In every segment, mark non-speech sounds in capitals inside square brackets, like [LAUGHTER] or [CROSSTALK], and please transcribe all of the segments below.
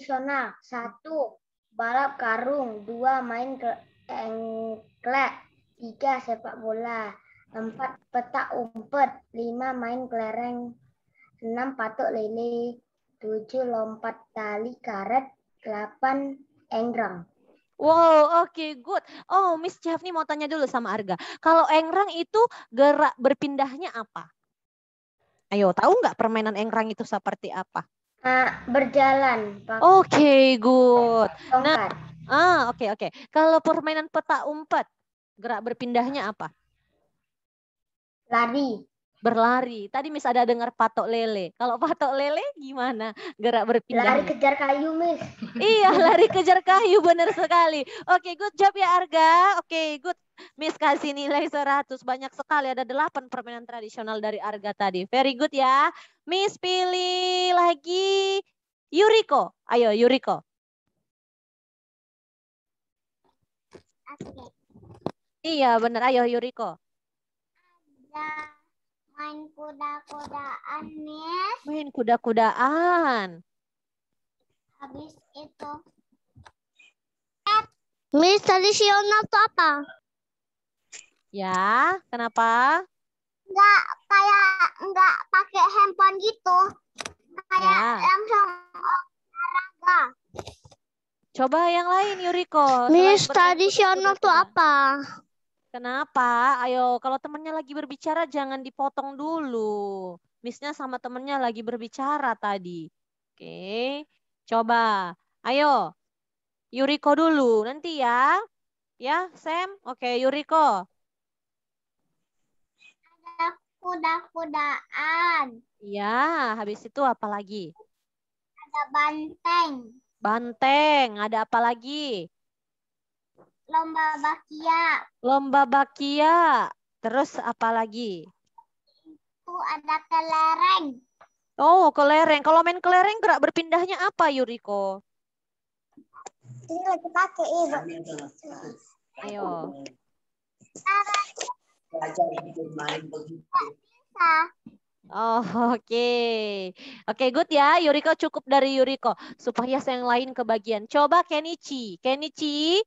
tradisional. Satu, balap karung. Dua, main engklek. Tiga, sepak bola. Empat, petak umpet. Lima, main kelereng. Enam, patok lele. Tujuh, lompat tali karet. Delapan, engrang Wow, oke, okay, good. Oh, Miss Chef nih mau tanya dulu sama Arga. Kalau engrang itu gerak berpindahnya apa? Ayo, tahu nggak permainan engrang itu seperti apa? Uh, berjalan. Oke, okay, good. Nah, ah oke okay, oke. Okay. Kalau permainan peta umpet, gerak berpindahnya apa? Lari berlari. Tadi Miss ada dengar patok lele. Kalau patok lele gimana gerak berpindah? Lari kejar kayu, Miss. iya, [LAUGHS] lari kejar kayu benar sekali. Oke, okay, good job ya Arga. Oke, okay, good. Miss kasih nilai 100. Banyak sekali ada 8 permainan tradisional dari Arga tadi. Very good ya. Miss pilih lagi Yuriko. Ayo Yuriko. Iya benar. Ayo Yuriko. Ada main kuda-kudaan, Miss. Main kuda-kudaan. Habis itu. Miss, tradisional tuh apa? Ya, kenapa? Enggak kayak enggak pakai handphone gitu. Kayak ya. langsung olahraga. Coba yang lain, Yuriko. Miss, tradisional itu apa? Kenapa? Ayo, kalau temennya lagi berbicara jangan dipotong dulu. Misnya sama temennya lagi berbicara tadi. Oke, coba. Ayo, Yuriko dulu nanti ya. Ya, Sam. Oke, Yuriko. Ada kuda-kudaan. Ya, habis itu apa lagi? Ada banteng. Banteng, ada apa lagi? lomba bakia. Lomba bakia. Terus apa lagi? Itu ada kelereng. Oh, kelereng. Kalau main kelereng gerak berpindahnya apa, Yuriko? Ini lagi pakai, Ibu. Ayo. Belajar Oh, oke. Okay. Oke, okay, good ya. Yuriko cukup dari Yuriko. Supaya yang lain kebagian. Coba Kenichi. Kenichi,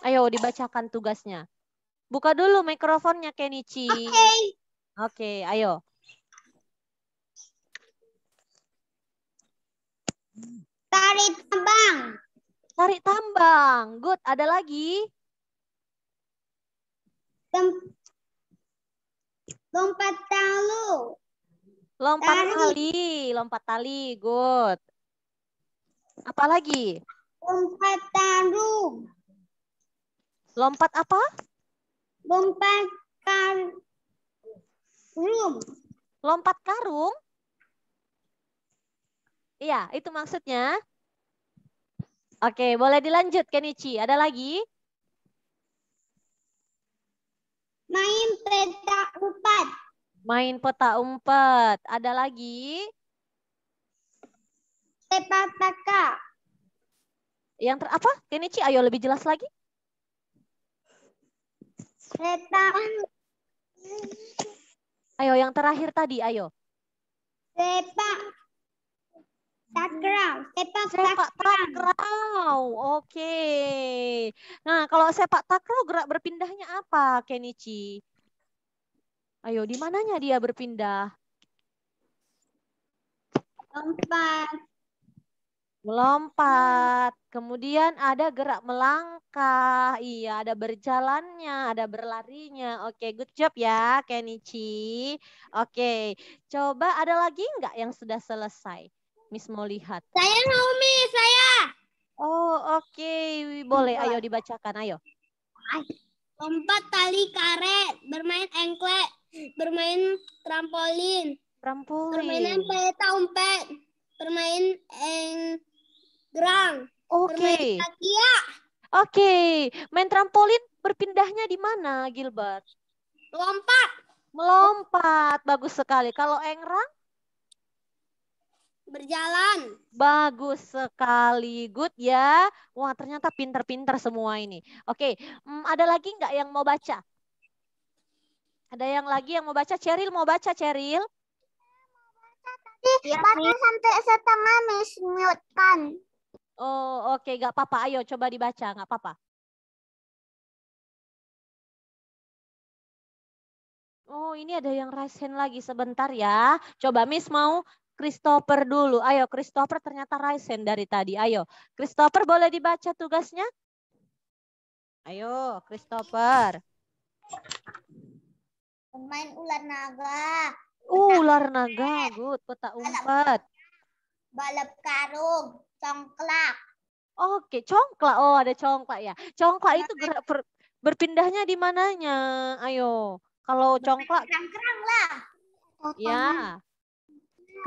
Ayo dibacakan tugasnya. Buka dulu mikrofonnya Kenichi. Oke. Okay. Oke, okay, ayo. Tarik tambang. Tarik tambang. Good. Ada lagi? Tem lompat tali. Lompat tali. tali. Lompat tali. Good. Apa lagi? Lompat tarung. Lompat apa? Lompat karung. Lompat karung? Iya, itu maksudnya. Oke, boleh dilanjut Kenichi. Ada lagi? Main peta umpet. Main peta umpet. Ada lagi? Sepak Yang ter apa? Kenichi, ayo lebih jelas lagi. Sepak. Ayo yang terakhir tadi, ayo. Sepak takraw, sepak, sepak takraw. Oke. Okay. Nah, kalau sepak takraw gerak berpindahnya apa, Kenichi? Ayo, di mananya dia berpindah? tempat Melompat. Kemudian ada gerak melangkah. Iya, ada berjalannya, ada berlarinya. Oke, good job ya Kenichi. Oke, coba ada lagi enggak yang sudah selesai? Miss mau lihat. Saya Naomi, saya. Oh, oke. Okay. Boleh, ayo dibacakan, ayo. Lompat tali karet, bermain engklek, bermain trampolin. Trampolin. Permainan peta umpet, bermain eng ground. Oke. Okay. Oke, okay. main trampolin berpindahnya di mana, Gilbert? Melompat. Melompat, bagus sekali. Kalau Engrang? Berjalan. Bagus sekali, good ya. Wah, ternyata pinter-pinter semua ini. Oke, okay. hmm, ada lagi nggak yang mau baca? Ada yang lagi yang mau baca? Ceril mau baca, Ceril? ya, baca iya, sampai setengah miss mute kan. Oh, oke, okay. gak apa-apa. Ayo coba dibaca, nggak apa-apa. Oh, ini ada yang raise hand lagi sebentar ya. Coba Miss mau Christopher dulu. Ayo, Christopher ternyata raise hand dari tadi. Ayo, Christopher boleh dibaca tugasnya? Ayo, Christopher. Main ular naga. Uh, ular naga, good. Peta umpet. Balap karung. Congklak. Oke, congklak. Oh, ada congklak ya. Congklak iya, itu gerak iya. ber, berpindahnya di mananya? Ayo. Kalau congklak. Kerang-kerang lah. Ya.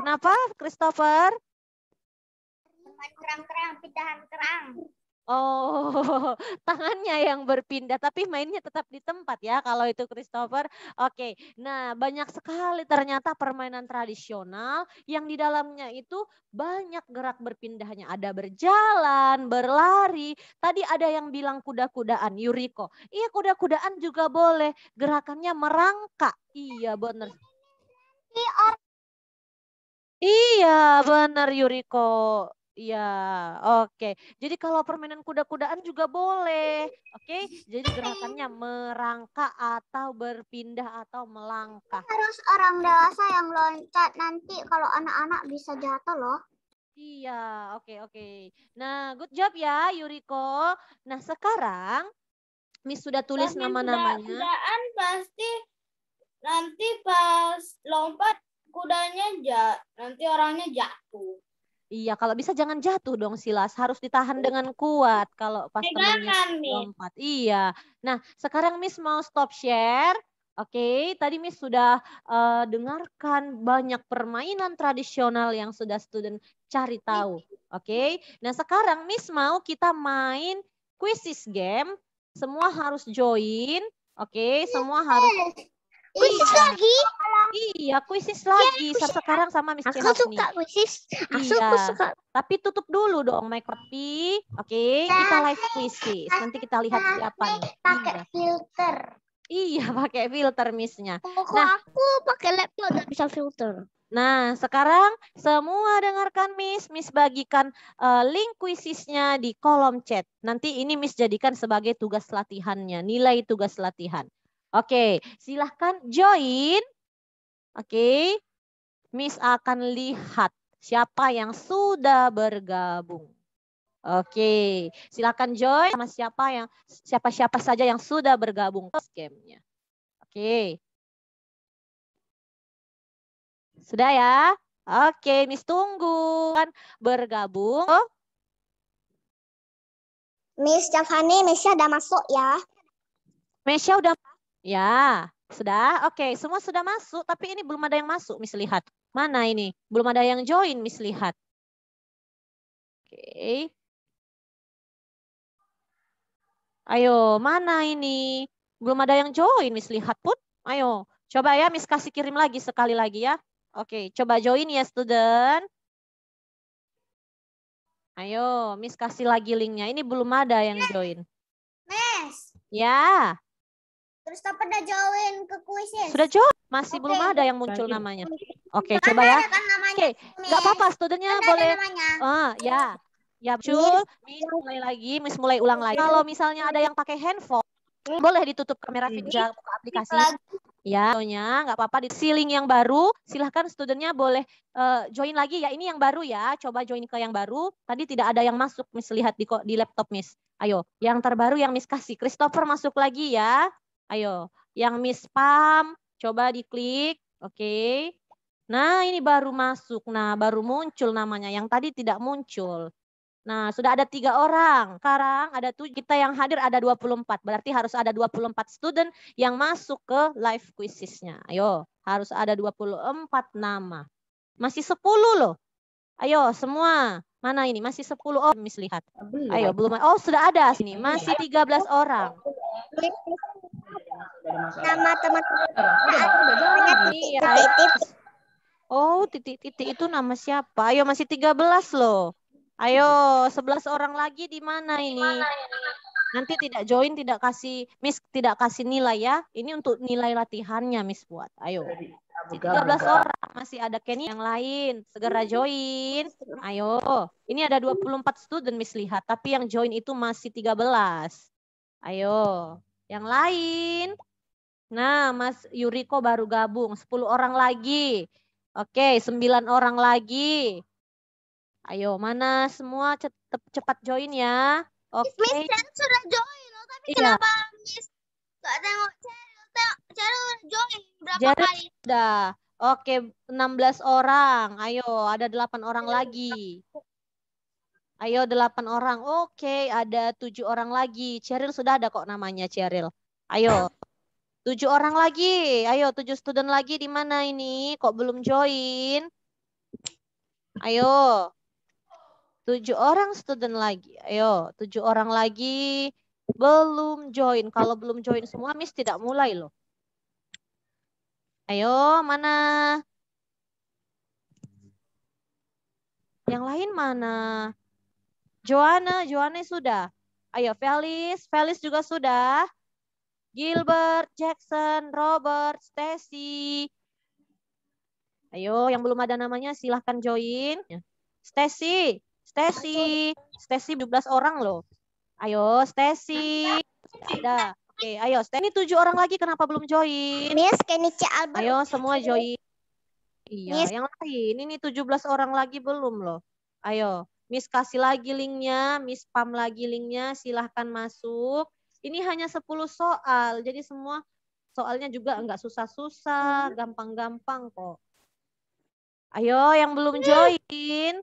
Kenapa, Christopher? kerang-kerang, pindahan kerang. Oh, [LAUGHS] tangannya yang berpindah, tapi mainnya tetap di tempat ya. Kalau itu Christopher, oke. Nah, banyak sekali ternyata permainan tradisional yang di dalamnya itu banyak gerak berpindahnya. Ada berjalan, berlari. Tadi ada yang bilang kuda-kudaan, Yuriko. Iya, kuda-kudaan juga boleh. Gerakannya merangkak. Iya, benar. Iya, iya benar Yuriko. Iya, oke. Okay. Jadi kalau permainan kuda-kudaan juga boleh. Oke, okay? jadi gerakannya merangkak atau berpindah atau melangkah. Harus orang dewasa yang loncat nanti kalau anak-anak bisa jatuh loh. Iya, oke okay, oke. Okay. Nah, good job ya Yuriko. Nah, sekarang Miss sudah tulis nama-namanya. Kudaan pasti nanti pas lompat kudanya jat, nanti orangnya jatuh. Iya, kalau bisa jangan jatuh dong Silas, harus ditahan iya. dengan kuat kalau pas temannya lompat. Iya. Nah, sekarang Miss mau stop share. Oke, okay, tadi Miss sudah uh, dengarkan banyak permainan tradisional yang sudah student cari tahu. Oke. Okay? Nah, sekarang Miss mau kita main quizzes game. Semua harus join. Oke, okay? semua harus Kuisis iya. lagi? Iya, kuisis lagi. Ya, sekarang sama Miss Aku suka kuisis. Aku iya. suka. Tapi tutup dulu dong my copy. Oke, okay, kita live kuisis. Nanti kita lihat siapa nih. Pakai iya. filter. Iya, [LAUGHS] pakai filter Missnya. Nah, aku pakai laptop nggak bisa filter. Nah, sekarang semua dengarkan Miss. Miss bagikan uh, link kuisisnya di kolom chat. Nanti ini Miss jadikan sebagai tugas latihannya, nilai tugas latihan. Oke, silahkan join. Oke, Miss akan lihat siapa yang sudah bergabung. Oke, silahkan join sama siapa yang siapa-siapa saja yang sudah bergabung ke gamenya. Oke. Sudah ya? Oke, Miss tunggu kan bergabung. Miss Javani, Miss udah masuk ya. Mesya udah Ya, sudah. Oke, okay. semua sudah masuk, tapi ini belum ada yang masuk, Miss lihat. Mana ini? Belum ada yang join, Miss lihat. Oke. Okay. Ayo, mana ini? Belum ada yang join, Miss lihat pun. Ayo, coba ya Miss kasih kirim lagi sekali lagi ya. Oke, okay. coba join ya student. Ayo, Miss kasih lagi linknya. Ini belum ada yang iya. join. Miss. Ya. Terus apa udah join ke kuisnya. Sudah join, masih okay. belum ada yang muncul namanya. Oke, okay, coba ya. Kan Oke, okay. nggak apa-apa, studentnya boleh. Ah, ya. Iya. Ya, Jul, Miss iya. mulai lagi, Miss mulai ulang lagi. Kalau iya. misalnya ada yang pakai handphone, boleh ditutup kamera pinjam buka aplikasi. Ya, soalnya nggak apa-apa di ceiling yang baru, silahkan studentnya boleh uh, join lagi ya. Ini yang baru ya, coba join ke yang baru. Tadi tidak ada yang masuk, Miss lihat di di laptop Miss. Ayo, yang terbaru yang Miss kasih. Christopher masuk lagi ya. Ayo, yang miss spam coba diklik. Oke. Nah, ini baru masuk. Nah, baru muncul namanya. Yang tadi tidak muncul. Nah, sudah ada tiga orang. Sekarang ada tuh Kita yang hadir ada 24. Berarti harus ada 24 student yang masuk ke live quizzesnya. Ayo, harus ada 24 nama. Masih 10 loh. Ayo, semua. Mana ini? Masih 10. Oh, lihat. Ayo, belum. Oh, sudah ada sini. Masih 13 orang nama teman-teman Oh, titik-titik itu nama siapa? Ayo masih 13 loh. Ayo, 11 orang lagi di mana ini? Nanti tidak join, tidak kasih Miss tidak kasih nilai ya. Ini untuk nilai latihannya Miss buat. Ayo. 13 ah, orang masih ada Kenny yang lain. Segera join. Ayo. Ini ada 24 student Miss lihat, tapi yang join itu masih 13. Ayo. Yang lain. Nah, Mas Yuriko baru gabung. 10 orang lagi. Oke, 9 orang lagi. Ayo, mana semua cepat, cepat join ya. Oke. Miss Miss sudah join loh, tapi iya. kenapa Miss gak tengok Cheryl? Cheryl join berapa Jadi, kali? Sudah. Oke, 16 orang. Ayo, ada 8 orang iya, lagi. Ayo delapan orang. Oke, ada tujuh orang lagi. Cheryl sudah ada kok namanya Cheryl. Ayo. Tujuh orang lagi. Ayo tujuh student lagi di mana ini? Kok belum join? Ayo. Tujuh orang student lagi. Ayo, tujuh orang lagi belum join. Kalau belum join semua, Miss tidak mulai loh. Ayo, mana? Yang lain mana? Joanna, Joanna sudah. Ayo, Felis, Felis juga sudah. Gilbert, Jackson, Robert, Stacy. Ayo, yang belum ada namanya silahkan join. Ya. Stacy, Stacy, Stacy 12 orang loh. Ayo, Stacy. Ada. Oke, ayo. Ini tujuh orang lagi kenapa belum join? Miss, Kenichi Albert. Ayo, semua join. Iya, yang lain. Ini 17 orang lagi belum loh. Ayo. Miss kasih lagi linknya, Miss Pam lagi linknya, silahkan masuk. Ini hanya 10 soal, jadi semua soalnya juga enggak susah-susah, hmm. gampang-gampang kok. Ayo yang belum hmm. join,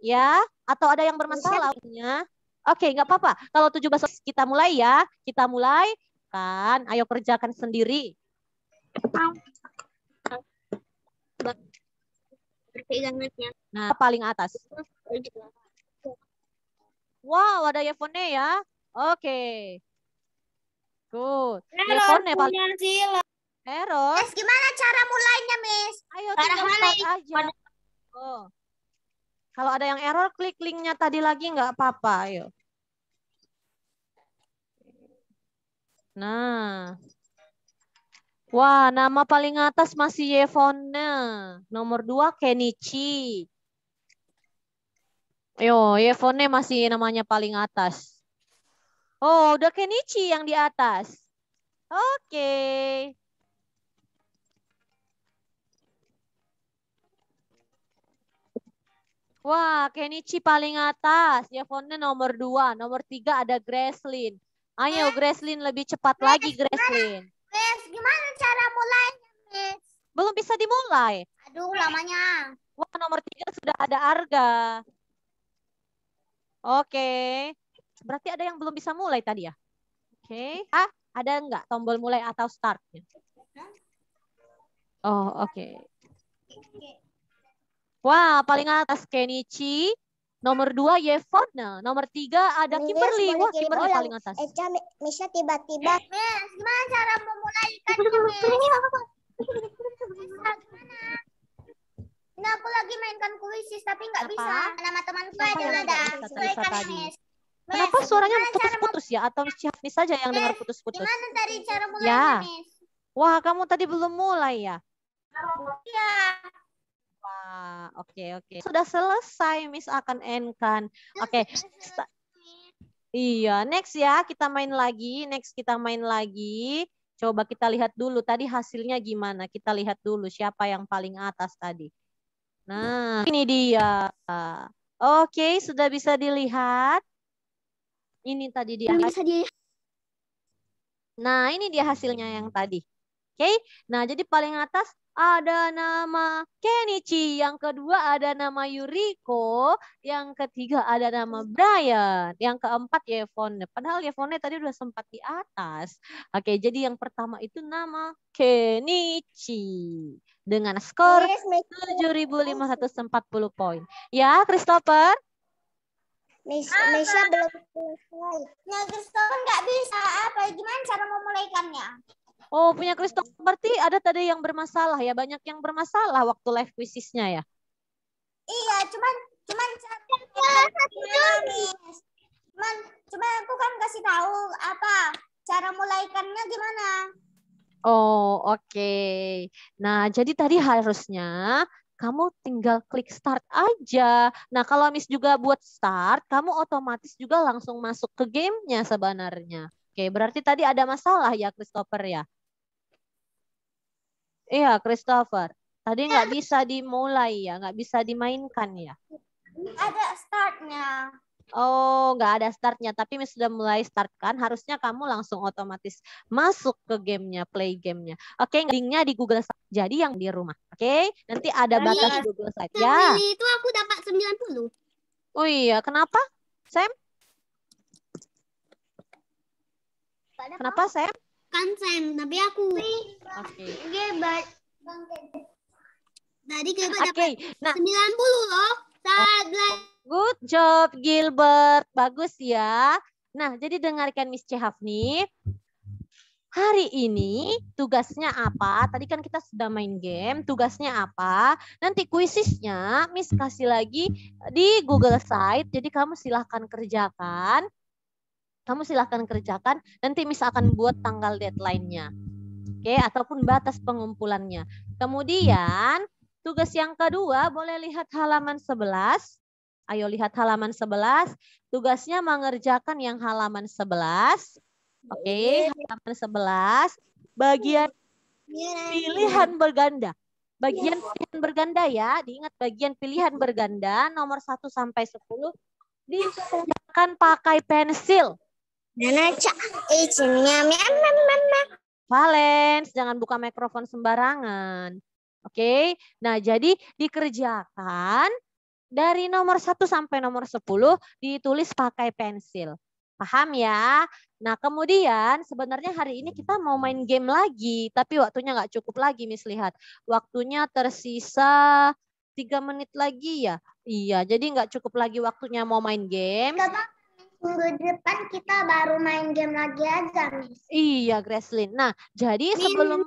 ya, atau ada yang bermasalah punya. Oke, enggak apa-apa. Kalau 17 kita mulai ya, kita mulai kan. Ayo kerjakan sendiri. Nah, paling atas. Wow, ada earphone ya. Oke. Okay. Good. Error Error. Miss, gimana cara mulainya, Miss? Ayo, cara mulai aja. Oh. Kalau ada yang error, klik linknya tadi lagi nggak apa-apa. Ayo. Nah, Wah, nama paling atas masih Yevonne. Nomor dua Kenichi. Yo, Yevonne masih namanya paling atas. Oh, udah Kenichi yang di atas. Oke. Okay. Wah, Kenichi paling atas. Yevonne nomor dua. Nomor tiga ada Greslin. Ayo, Greslin lebih cepat lagi, Greslin. Miss, gimana cara mulainya, Miss? Belum bisa dimulai. Aduh, lamanya. Wah, nomor tiga sudah ada Arga. Oke. Berarti ada yang belum bisa mulai tadi ya? Oke. Ah, ada enggak tombol mulai atau startnya? Oh, oke. Okay. Wah, paling atas Kenichi. Nomor dua nah Nomor tiga ada iya, Kimberly. Wah, Kimberly paling atas. Eca, eh, Misha tiba-tiba. Mes, eh, eh, gimana cara memulai ikan ini? Nah, aku lagi mainkan kuisis tapi nggak bisa. Nama temanku aja ada. tadi? Kenapa suaranya putus-putus ya? Atau Miss saja yang dengar putus-putus? Gimana tadi cara ya. mulainya, ya. Miss? Wah, kamu tadi belum mulai ya? Iya oke okay, oke. Okay. Sudah selesai Miss akan end kan. Oke. Okay. Iya, next ya kita main lagi, next kita main lagi. Coba kita lihat dulu tadi hasilnya gimana. Kita lihat dulu siapa yang paling atas tadi. Nah, ini dia. Oke, okay, sudah bisa dilihat. Ini tadi dia. Bisa Nah, ini dia hasilnya yang tadi okay? nah jadi paling atas ada nama Kenichi, yang kedua ada nama Yuriko, yang ketiga ada nama hmm. Brian, yang keempat Yevonne. Padahal Yevonne tadi udah sempat di atas. Oke, jadi yang pertama itu nama Kenichi dengan skor 7540 poin. Ya, Christopher? Mesya belum selesai. Nah, Christopher nggak bisa apa? Gimana cara memulaikannya? Oh, punya Christopher berarti ada tadi yang bermasalah ya, banyak yang bermasalah waktu live quizisnya ya. Iya, cuman cuman cuman cuman aku kan kasih tahu apa cara mulaikannya gimana. Oh, oke. Okay. Nah, jadi tadi harusnya kamu tinggal klik start aja. Nah, kalau mis juga buat start, kamu otomatis juga langsung masuk ke gamenya sebenarnya. Oke, berarti tadi ada masalah ya, Christopher ya? Iya, Christopher. Tadi nggak bisa dimulai ya, nggak bisa dimainkan ya. Ada startnya. Oh, nggak ada startnya, tapi sudah mulai startkan, harusnya kamu langsung otomatis masuk ke gamenya, play gamenya. Oke, okay, linknya di Google Slide. Jadi yang di rumah, oke? Okay? Nanti ada nah, batas iya. ya. Google Slide. Ya. Itu aku dapat 90. Oh iya, kenapa, Sam? Kenapa, Sam? Sam, tapi aku. Oke. Okay. Tadi Gilbert okay. dapat nah. 90 loh. Saat Good job Gilbert. Bagus ya. Nah, jadi dengarkan Miss nih. Hari ini tugasnya apa? Tadi kan kita sudah main game, tugasnya apa? Nanti kuisisnya Miss kasih lagi di Google Site. Jadi kamu silahkan kerjakan kamu silahkan kerjakan nanti misalkan buat tanggal deadline-nya oke okay? ataupun batas pengumpulannya kemudian tugas yang kedua boleh lihat halaman 11 ayo lihat halaman 11 tugasnya mengerjakan yang halaman 11 oke okay? halaman 11 bagian pilihan berganda bagian iya. pilihan berganda ya diingat bagian pilihan berganda nomor 1 sampai 10 disediakan pakai pensil Nana cak izinnya eh, Valens, jangan buka mikrofon sembarangan. Oke, okay? nah jadi dikerjakan dari nomor 1 sampai nomor 10 ditulis pakai pensil. Paham ya? Nah, kemudian sebenarnya hari ini kita mau main game lagi, tapi waktunya nggak cukup lagi, Miss Lihat. Waktunya tersisa tiga menit lagi ya? Iya, jadi nggak cukup lagi waktunya mau main game. Tidak minggu depan kita baru main game lagi aja, Miss. Iya, Gracelyn. Nah, jadi Min sebelum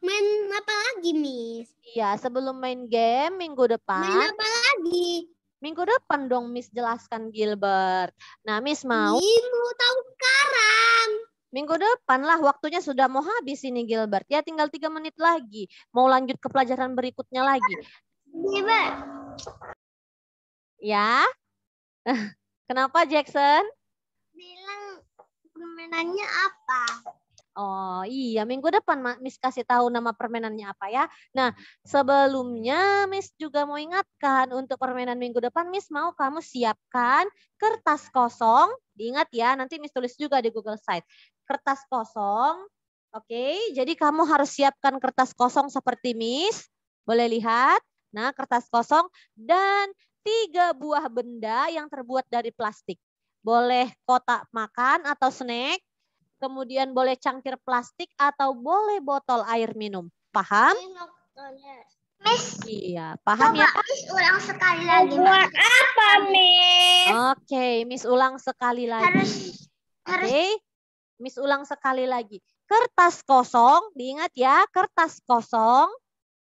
Main apa lagi, Miss? Iya, sebelum main game minggu depan. Main apa lagi? Minggu depan dong, Miss jelaskan Gilbert. Nah, Miss mau Minggu tahu sekarang. Minggu depan lah waktunya sudah mau habis ini Gilbert. Ya tinggal tiga menit lagi. Mau lanjut ke pelajaran berikutnya lagi. Gilbert. Iya, ya. [LAUGHS] Kenapa Jackson? Bilang permainannya apa? Oh iya, minggu depan Miss kasih tahu nama permainannya apa ya. Nah, sebelumnya Miss juga mau ingatkan untuk permainan minggu depan Miss mau kamu siapkan kertas kosong. Diingat ya, nanti Miss tulis juga di Google Site. Kertas kosong. Oke, okay, jadi kamu harus siapkan kertas kosong seperti Miss. Boleh lihat. Nah, kertas kosong dan tiga buah benda yang terbuat dari plastik. Boleh kotak makan atau snack, kemudian boleh cangkir plastik atau boleh botol air minum. Paham? Miss. Iya, paham ya, Coba ya? Miss ulang sekali lagi. Buat apa, Miss? Oke, okay, Miss ulang sekali lagi. Harus, harus. Oke, okay. Miss ulang sekali lagi. Kertas kosong, diingat ya, kertas kosong.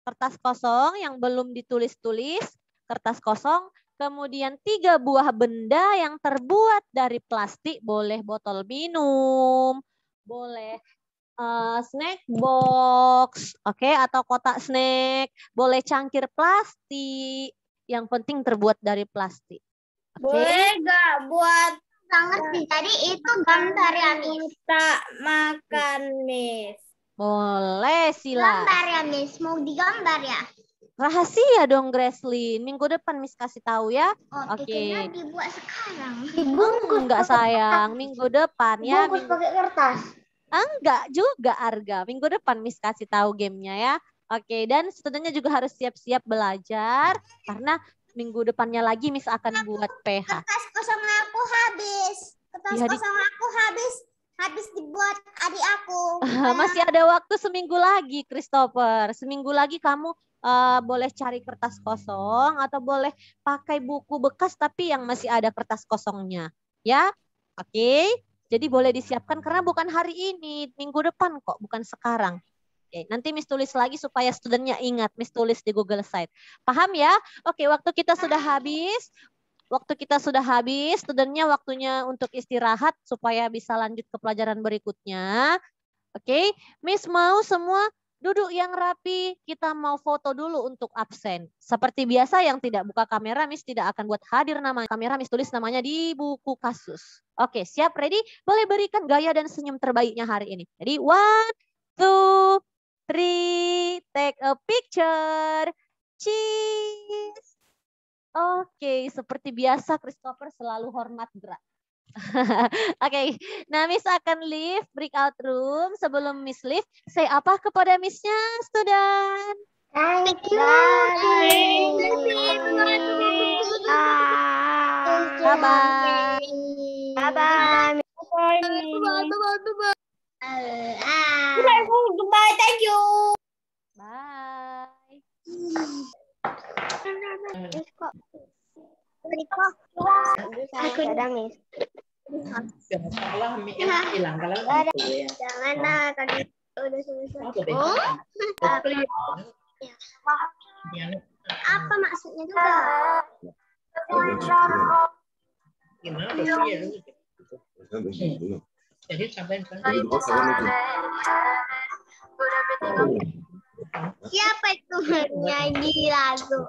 Kertas kosong yang belum ditulis-tulis kertas kosong, kemudian tiga buah benda yang terbuat dari plastik, boleh botol minum, boleh uh, snack box, oke, okay? atau kotak snack, boleh cangkir plastik, yang penting terbuat dari plastik. Okay? Boleh nggak buat sangat sih tadi itu gambar yang Anis. makan Miss. Boleh sila. Gambar ya Miss, mau digambar ya? Rahasia dong Gresly. Minggu depan Miss kasih tahu ya. Oh, Oke. Okay. dibuat sekarang. Dibungkus. Enggak sayang, minggu depan ya. Bungkus minggu... pakai kertas. Enggak ah, juga Arga. Minggu depan Miss kasih tahu gamenya ya. Oke, okay. dan setidaknya juga harus siap-siap belajar karena minggu depannya lagi Miss akan aku, buat PH. Kertas kosong aku habis. Kertas ya, kosong aku habis habis dibuat adik aku. [LAUGHS] Gitu. Masih ada waktu seminggu lagi, Christopher. Seminggu lagi kamu uh, boleh cari kertas kosong atau boleh pakai buku bekas tapi yang masih ada kertas kosongnya, ya? Oke. Okay? Jadi boleh disiapkan karena bukan hari ini, minggu depan kok, bukan sekarang. Oke, nanti Miss tulis lagi supaya studentnya ingat. Miss tulis di Google Site. Paham ya? Oke, waktu kita sudah habis. Waktu kita sudah habis, studentnya waktunya untuk istirahat supaya bisa lanjut ke pelajaran berikutnya. Oke, okay? Miss mau semua duduk yang rapi. Kita mau foto dulu untuk absen. Seperti biasa yang tidak buka kamera, Miss tidak akan buat hadir nama kamera. Miss tulis namanya di buku kasus. Oke, okay, siap ready? Boleh berikan gaya dan senyum terbaiknya hari ini. Jadi one, two, three, take a picture. Cheese. Oke, okay, seperti biasa Christopher selalu hormat berat. [LAUGHS] Oke, okay. nah Miss akan leave breakout room. Sebelum Miss leave, say apa kepada Missnya, student? Thank you. Bye. Bye. Bye bye. Bye bye. Bye bye. Bye bye. Bye. Thank you. Bye. Aku hilang kalau Jangan tadi udah selesai. apa maksudnya juga? Siapa itu nyanyi lagu?